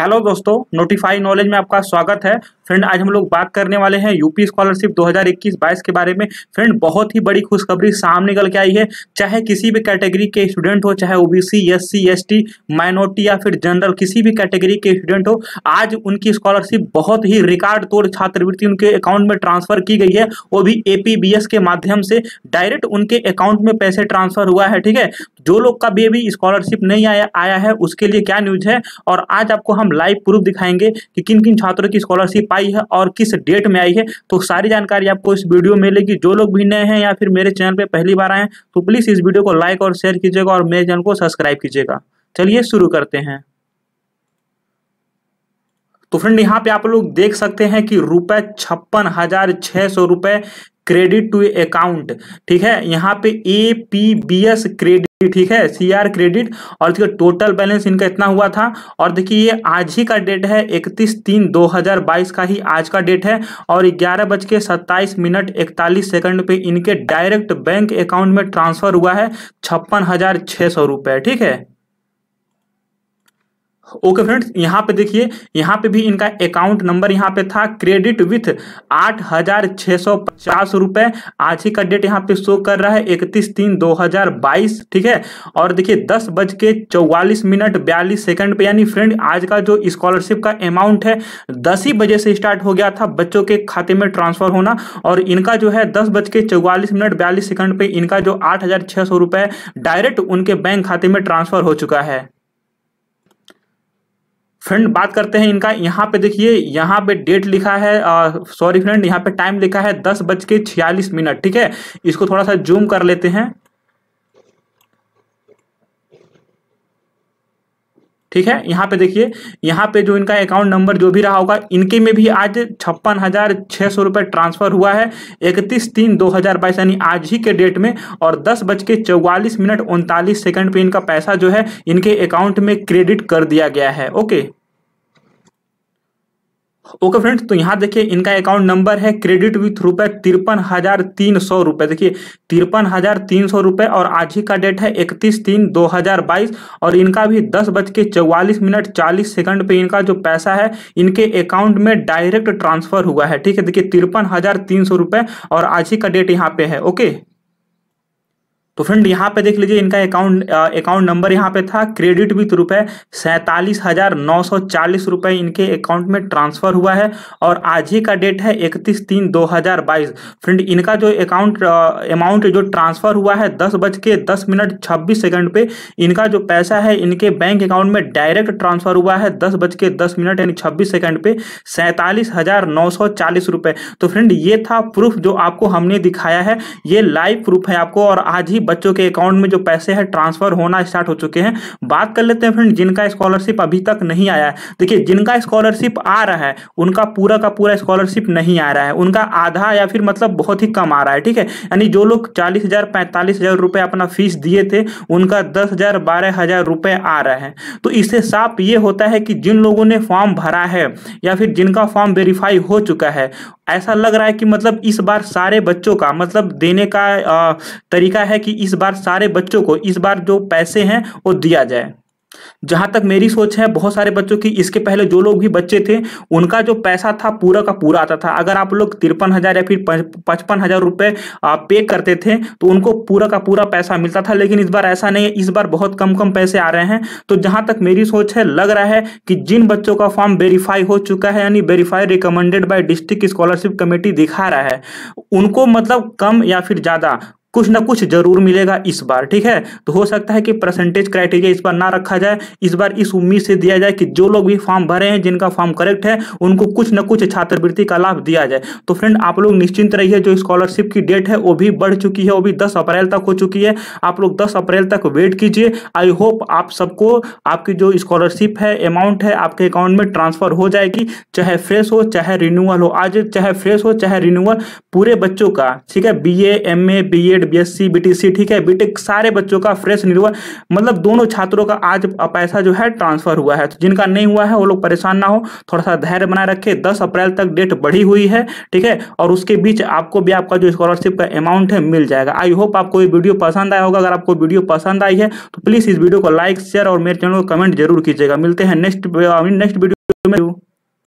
hello दोस्तों notify knowledge में आपका स्वागत है फ्रेंड आज हम लोग बात करने वाले हैं यूपी स्कॉलरशिप 2021-22 के बारे में फ्रेंड बहुत ही बड़ी खुशखबरी सामने निकल के आई है चाहे किसी भी कैटेगरी के स्टूडेंट हो चाहे ओबीसी एससी एसटी माइनॉरिटी या फिर जनरल किसी भी कैटेगरी के स्टूडेंट हो आज उनकी स्कॉलरशिप बहुत ही रिकॉर्ड तोड़ छात्रवृत्ति उनके अकाउंट में ट्रांसफर की गई है वो भी ए के माध्यम से डायरेक्ट उनके अकाउंट में पैसे ट्रांसफर हुआ है ठीक है जो लोग का भी अभी स्कॉलरशिप नहीं आया आया है उसके लिए क्या न्यूज है और आज आपको हम लाइव प्रूफ दिखाएंगे कि किन किन छात्रों की स्कॉलरशिप आई है और किस डेट में आई है तो सारी जानकारी आपको इस वीडियो में मिलेगी जो लोग भी नए हैं या फिर मेरे चैनल पर पहली बार आए हैं तो प्लीज़ इस वीडियो को लाइक और शेयर कीजिएगा और मेरे चैनल को सब्सक्राइब कीजिएगा चलिए शुरू करते हैं तो फ्रेंड यहाँ पे आप लोग देख सकते हैं कि रुपए छप्पन हजार छह सौ रुपए क्रेडिट टू अकाउंट ठीक है यहाँ पे A P B S credit ठीक है सी क्रेडिट और देखिए टोटल बैलेंस इनका इतना हुआ था और देखिए ये आज ही का डेट है इकतीस तीन दो हजार बाईस का ही आज का डेट है और ग्यारह बज के सत्ताईस मिनट इकतालीस सेकंड पे इनके डायरेक्ट बैंक अकाउंट में ट्रांसफर हुआ है छप्पन हजार छह सौ रुपये ठीक है ओके फ्रेंड्स यहाँ पे देखिए यहाँ पे भी इनका अकाउंट नंबर यहाँ पे था क्रेडिट विथ आठ हजार छह सौ पचास रुपए आज ही का डेट यहाँ पे शो कर रहा है इकतीस तीन दो हजार बाईस ठीक है और देखिए दस बज के चौवालीस मिनट बयालीस सेकंड पे यानी फ्रेंड आज का जो स्कॉलरशिप का अमाउंट है दस ही बजे से स्टार्ट हो गया था बच्चों के खाते में ट्रांसफर होना और इनका जो है दस बज के चौवालीस मिनट बयालीस सेकंड पे इनका जो आठ हजार छह सौ रुपए डायरेक्ट उनके बैंक खाते में ट्रांसफर हो चुका है फ्रेंड बात करते हैं इनका यहाँ पे देखिए यहाँ पे डेट लिखा है सॉरी फ्रेंड यहाँ पे टाइम लिखा है दस बज के छियालीस मिनट ठीक है इसको थोड़ा सा जूम कर लेते हैं ठीक है यहाँ पे देखिए यहाँ पे जो इनका अकाउंट नंबर जो भी रहा होगा इनके में भी आज छप्पन हजार छह सौ रुपये ट्रांसफर हुआ है इकतीस तीन दो हज़ार बाईस यानी आज ही के डेट में और दस बज के चौवालीस मिनट उनतालीस सेकंड पे इनका पैसा जो है इनके अकाउंट में क्रेडिट कर दिया गया है ओके ओके फ्रेंड्स तो यहाँ देखिए इनका अकाउंट नंबर है क्रेडिट विथ रुपए तिरपन हजार तीन सौ रुपए देखिए तिरपन हजार तीन सौ रुपए और आज ही का डेट है इकतीस तीन दो हजार बाईस और इनका भी दस बज के चौवालीस मिनट चालीस सेकंड पे इनका जो पैसा है इनके अकाउंट में डायरेक्ट ट्रांसफर हुआ है ठीक है देखिए तिरपन हजार तीन सौ रुपए और आज ही का डेट यहाँ पे है ओके तो फ्रेंड यहाँ पे देख लीजिए इनका अकाउंट अकाउंट नंबर यहाँ पे था क्रेडिट भी रुपए सैंतालीस हजार नौ सौ चालीस रुपए इनके अकाउंट में ट्रांसफर हुआ है और आज ही का डेट है इकतीस तीन दो हजार बाईस फ्रेंड इनका जो अकाउंट अमाउंट जो ट्रांसफर हुआ है दस बज के दस मिनट छब्बीस सेकंड पे इनका जो पैसा है इनके बैंक अकाउंट में डायरेक्ट ट्रांसफर हुआ है दस बज के दस मिनट यानी छब्बीस सेकंड पे सैंतालीस हजार नौ सौ चालीस रुपए तो फ्रेंड ये था प्रूफ जो आपको हमने दिखाया है ये लाइव प्रूफ है आपको और आज ही ही बच्चों के अकाउंट में जो पैसे हैं ट्रांसफर होना स्टार्ट हो चुके हैं बात कर लेते हैं फ्रेंड जिनका स्कॉलरशिप अभी तक नहीं आया है देखिए जिनका स्कॉलरशिप आ रहा है उनका पूरा का पूरा स्कॉलरशिप नहीं आ रहा है उनका आधा या फिर मतलब बहुत ही कम आ रहा है ठीक है यानी जो लोग चालीस हजार पैंतालीस अपना फीस दिए थे उनका दस हजार बारह आ रहा है तो इससे साफ ये होता है कि जिन लोगों ने फॉर्म भरा है या फिर जिनका फॉर्म वेरीफाई हो चुका है ऐसा लग रहा है कि मतलब इस बार सारे बच्चों का मतलब देने का तरीका है कि कि इस बार सारे बच्चों को इस बार जो पैसे हैं वो दिया जाए जहां तक मेरी सोच है बहुत सारे बच्चों की इसके पहले जो लोग भी बच्चे थे उनका जो पैसा था पूरा का पूरा आता था अगर आप लोग तिरपन हजार या फिर पचपन हजार रुपए पे करते थे तो उनको पूरा का पूरा पैसा मिलता था लेकिन इस बार ऐसा नहीं है इस बार बहुत कम कम पैसे आ रहे हैं तो जहां तक मेरी सोच है लग रहा है कि जिन बच्चों का फॉर्म वेरीफाई हो चुका है यानी verify recommended by district scholarship committee दिखा रहा है उनको मतलब कम या फिर ज्यादा कुछ ना कुछ जरूर मिलेगा इस बार ठीक है तो हो सकता है कि परसेंटेज क्राइटेरिया इस बार ना रखा जाए इस बार इस उम्मीद से दिया जाए कि जो लोग भी फॉर्म भरे हैं जिनका फॉर्म करेक्ट है उनको कुछ ना कुछ छात्रवृत्ति का लाभ दिया जाए तो फ्रेंड आप लोग निश्चिंत रहिए जो स्कॉलरशिप की डेट है वो भी बढ़ चुकी है वो भी दस अप्रैल तक हो चुकी है आप लोग दस अप्रैल तक वेट कीजिए आई होप आप सबको आपकी जो स्कॉलरशिप है अमाउंट है आपके अकाउंट में ट्रांसफर हो जाएगी चाहे फ्रेश हो चाहे रिन्यूअल हो आज चाहे फ्रेश हो चाहे रिन्यूअल पूरे बच्चों का ठीक है B A M A B Ed बीटेड बीएससी बीटीसी ठीक है बीटेक सारे बच्चों का फ्रेश निर्भर मतलब दोनों छात्रों का आज पैसा जो है ट्रांसफर हुआ है तो जिनका नहीं हुआ है वो लोग परेशान ना हो थोड़ा सा धैर्य बनाए रखे दस अप्रैल तक डेट बढ़ी हुई है ठीक है और उसके बीच आपको भी आपका जो स्कॉलरशिप का अमाउंट है मिल जाएगा आई होप आपको ये वीडियो पसंद आया होगा अगर आपको वीडियो पसंद आई है तो प्लीज इस वीडियो को लाइक शेयर और मेरे चैनल को कमेंट जरूर कीजिएगा मिलते हैं नेक्स्ट नेक्स्ट वीडियो में